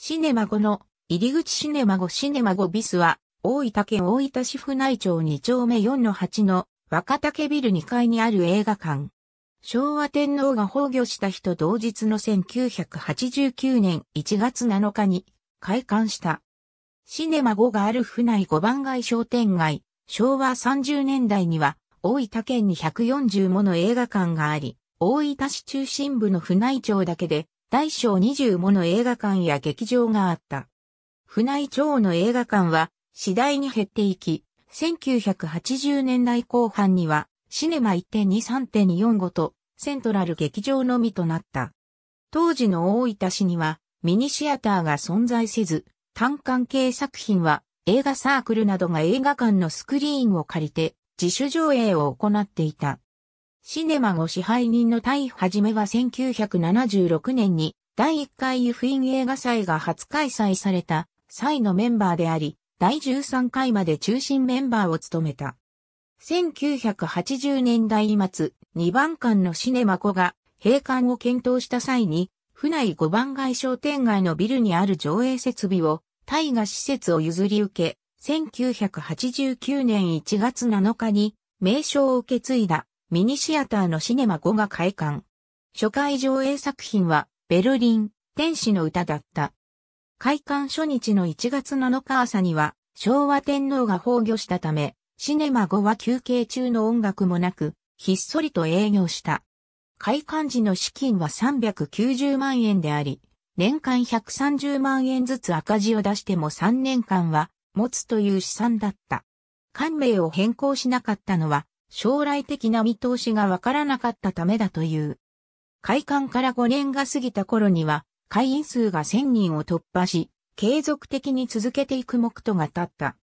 シネマ5の入り口シネマ5シネマ5ビスは大分県大分市府内町2丁目4の8の若竹ビル2階にある映画館。昭和天皇が崩御した日と同日の1989年1月7日に開館した。シネマ5がある府内5番街商店街、昭和30年代には大分県に140もの映画館があり、大分市中心部の府内町だけで大小20もの映画館や劇場があった。船井町の映画館は次第に減っていき、1980年代後半にはシネマ1.23.45とセントラル劇場のみとなった。当時の大分市にはミニシアターが存在せず、単館系作品は映画サークルなどが映画館のスクリーンを借りて自主上映を行っていた。シネマ後支配人の対はじめは1976年に第1回ユフィン映画祭が初開催された際のメンバーであり、第13回まで中心メンバーを務めた。1980年代末、2番館のシネマコが閉館を検討した際に、府内5番街商店街のビルにある上映設備を、大河施設を譲り受け、1989年1月7日に名称を受け継いだミニシアターのシネマ5が開館。初回上映作品は、ベルリン、天使の歌だった。開館初日の1月7日朝には、昭和天皇が崩御したため、シネマ5は休憩中の音楽もなく、ひっそりと営業した。開館時の資金は390万円であり、年間130万円ずつ赤字を出しても3年間は持つという試算だった。官名を変更しなかったのは将来的な見通しがわからなかったためだという。開館から5年が過ぎた頃には、会員数が1000人を突破し、継続的に続けていく目途が立った。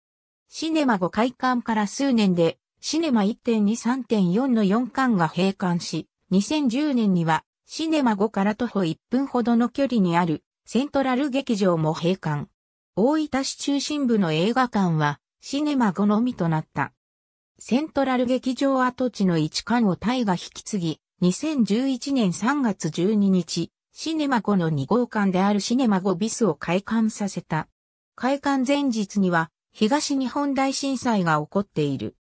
シネマ5開館から数年で、シネマ1.23.4の4巻が閉館し、2010年には、シネマ5から徒歩1分ほどの距離にある、セントラル劇場も閉館。大分市中心部の映画館は、シネマ5のみとなった。セントラル劇場跡地の一館をタイが引き継ぎ、2011年3月12日、シネマ5の2号館であるシネマ5ビスを開館させた。開館前日には東日本大震災が起こっている。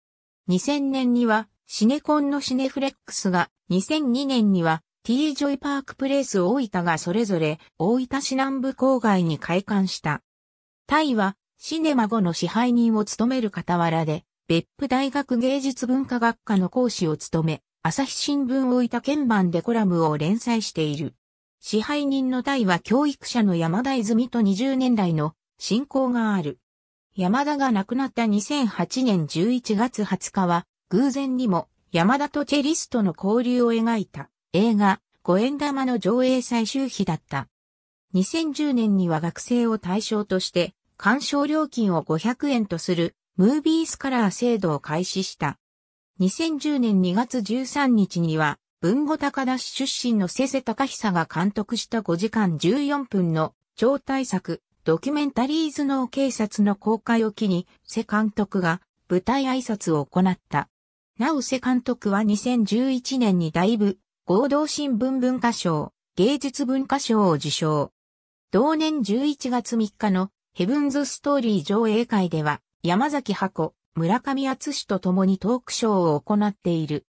2000年にはシネコンのシネフレックスが、2002年には T ジョイパークプレイス大分がそれぞれ大分市南部郊外に開館した。タイはシネマ5の支配人を務める傍らで別府大学芸術文化学科の講師を務め、朝日新聞大分鍵盤でコラムを連載している。支配人の対は教育者の山田泉と20年来の親交がある。山田が亡くなった2008年11月20日は、偶然にも山田とチェリストの交流を描いた映画、五円玉の上映最終日だった。2010年には学生を対象として、鑑賞料金を500円とするムービースカラー制度を開始した。2010年2月13日には、文後高田市出身の瀬瀬隆久が監督した5時間14分の超大作、ドキュメンタリーズの警察の公開を機に、瀬監督が舞台挨拶を行った。なお瀬監督は2011年に大部、合同新聞文化賞、芸術文化賞を受賞。同年11月3日のヘブンズストーリー上映会では、山崎箱、村上厚史と共にトークショーを行っている。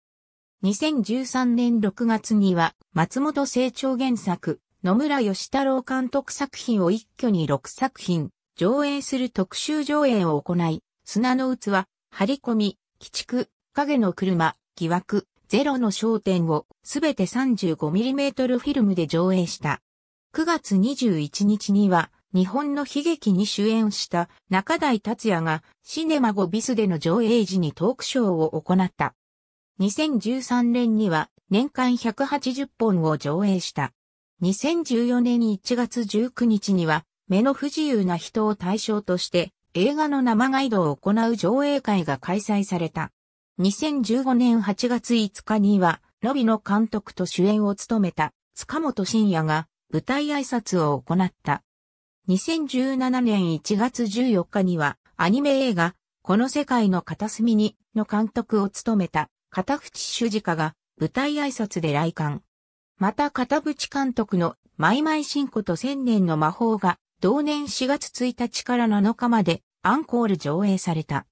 2013年6月には、松本清張原作、野村義太郎監督作品を一挙に6作品、上映する特集上映を行い、砂の器、張り込み、鬼畜、影の車、疑惑、ゼロの焦点をすべて 35mm フィルムで上映した。9月21日には日本の悲劇に主演した中台達也がシネマゴビスでの上映時にトークショーを行った。2013年には年間180本を上映した。2014年1月19日には目の不自由な人を対象として映画の生ガイドを行う上映会が開催された。2015年8月5日には、ロビの監督と主演を務めた塚本慎也が舞台挨拶を行った。2017年1月14日には、アニメ映画、この世界の片隅に、の監督を務めた、片淵主治家が、舞台挨拶で来館。また片淵監督の、マイマイ新子と千年の魔法が、同年4月1日から7日まで、アンコール上映された。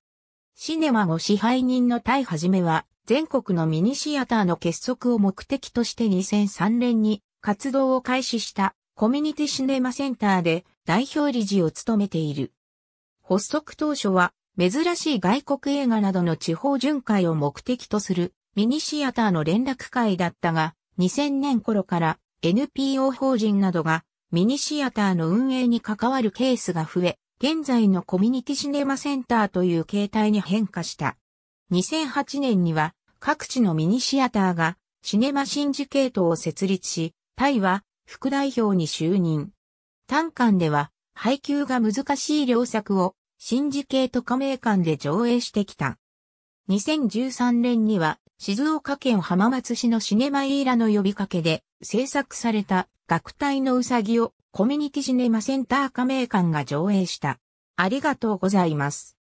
シネマ後支配人の対はじめは、全国のミニシアターの結束を目的として2003年に活動を開始したコミュニティシネマセンターで代表理事を務めている。発足当初は、珍しい外国映画などの地方巡回を目的とするミニシアターの連絡会だったが、2000年頃から NPO 法人などがミニシアターの運営に関わるケースが増え、現在のコミュニティシネマセンターという形態に変化した。2008年には各地のミニシアターがシネマシンジケートを設立し、タイは副代表に就任。単館では、配給が難しい良作を、シンジケート加盟館で上映してきた。2013年には、静岡県浜松市のシネマイーラの呼びかけで、制作された、学体のうさぎを、コミュニティシネマセンター加盟館が上映した。ありがとうございます。